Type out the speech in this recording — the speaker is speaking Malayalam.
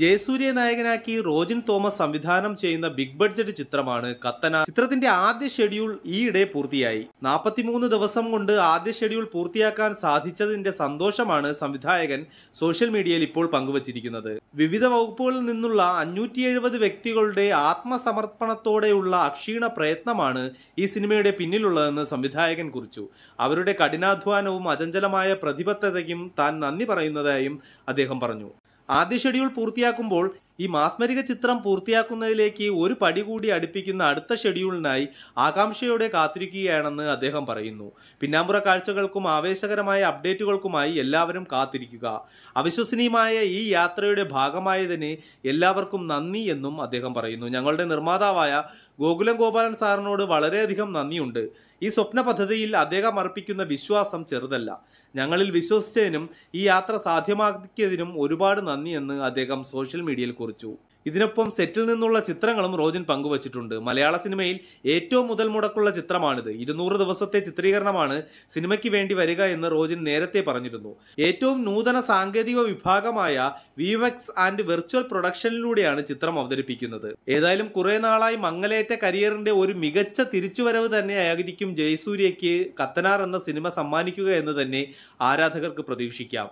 ജയസൂര്യ നായകനാക്കി റോജിൻ തോമസ് സംവിധാനം ചെയ്യുന്ന ബിഗ് ബഡ്ജറ്റ് ചിത്രമാണ് കത്തന ചിത്രത്തിന്റെ ആദ്യ ഷെഡ്യൂൾ ഈയിടെ പൂർത്തിയായി നാൽപ്പത്തിമൂന്ന് ദിവസം കൊണ്ട് ആദ്യ ഷെഡ്യൂൾ പൂർത്തിയാക്കാൻ സാധിച്ചതിന്റെ സന്തോഷമാണ് സംവിധായകൻ സോഷ്യൽ മീഡിയയിൽ ഇപ്പോൾ പങ്കുവച്ചിരിക്കുന്നത് വിവിധ വകുപ്പുകളിൽ നിന്നുള്ള അഞ്ഞൂറ്റി എഴുപത് വ്യക്തികളുടെ ആത്മസമർപ്പണത്തോടെയുള്ള അക്ഷീണ പ്രയത്നമാണ് ഈ സിനിമയുടെ പിന്നിലുള്ളതെന്ന് സംവിധായകൻ കുറിച്ചു അവരുടെ കഠിനാധ്വാനവും അചഞ്ചലമായ പ്രതിബദ്ധതയ്ക്കും താൻ നന്ദി പറയുന്നതായും അദ്ദേഹം പറഞ്ഞു ആദ്യ ഷെഡ്യൂൾ പൂർത്തിയാക്കുമ്പോൾ ഈ മാസ്മരിക ചിത്രം പൂർത്തിയാക്കുന്നതിലേക്ക് ഒരു പടി കൂടി അടുപ്പിക്കുന്ന അടുത്ത ഷെഡ്യൂളിനായി ആകാംക്ഷയോടെ കാത്തിരിക്കുകയാണെന്ന് അദ്ദേഹം പറയുന്നു പിന്നാമ്പുറ കാഴ്ചകൾക്കും ആവേശകരമായ അപ്ഡേറ്റുകൾക്കുമായി എല്ലാവരും കാത്തിരിക്കുക അവിശ്വസനീയമായ ഈ യാത്രയുടെ ഭാഗമായതിന് എല്ലാവർക്കും നന്ദി എന്നും അദ്ദേഹം പറയുന്നു ഞങ്ങളുടെ നിർമ്മാതാവായ ഗോകുലം ഗോപാലൻ സാറിനോട് വളരെയധികം നന്ദിയുണ്ട് ഈ സ്വപ്ന പദ്ധതിയിൽ അദ്ദേഹം അർപ്പിക്കുന്ന വിശ്വാസം ചെറുതല്ല ഞങ്ങളിൽ വിശ്വസിച്ചതിനും ഈ യാത്ര സാധ്യമാക്കിയതിനും ഒരുപാട് നന്ദിയെന്ന് അദ്ദേഹം സോഷ്യൽ മീഡിയയിൽ കുറിച്ചു ഇതിനൊപ്പം സെറ്റിൽ നിന്നുള്ള ചിത്രങ്ങളും റോജിൻ പങ്കുവച്ചിട്ടുണ്ട് മലയാള സിനിമയിൽ ഏറ്റവും മുതൽ മുടക്കുള്ള ചിത്രമാണിത് ഇരുന്നൂറ് ദിവസത്തെ ചിത്രീകരണമാണ് സിനിമയ്ക്ക് വേണ്ടി വരിക എന്ന് റോജിൻ നേരത്തെ പറഞ്ഞിരുന്നു ഏറ്റവും നൂതന സാങ്കേതിക വിഭാഗമായ വിവെക്സ് ആൻഡ് വെർച്വൽ പ്രൊഡക്ഷനിലൂടെയാണ് ചിത്രം അവതരിപ്പിക്കുന്നത് ഏതായാലും കുറെ നാളായി മംഗലേറ്റ കരിയറിന്റെ ഒരു മികച്ച തിരിച്ചുവരവ് തന്നെയായിരിക്കും ജയസൂര്യയ്ക്ക് കത്തനാർ എന്ന സിനിമ സമ്മാനിക്കുക എന്ന് തന്നെ ആരാധകർക്ക് പ്രതീക്ഷിക്കാം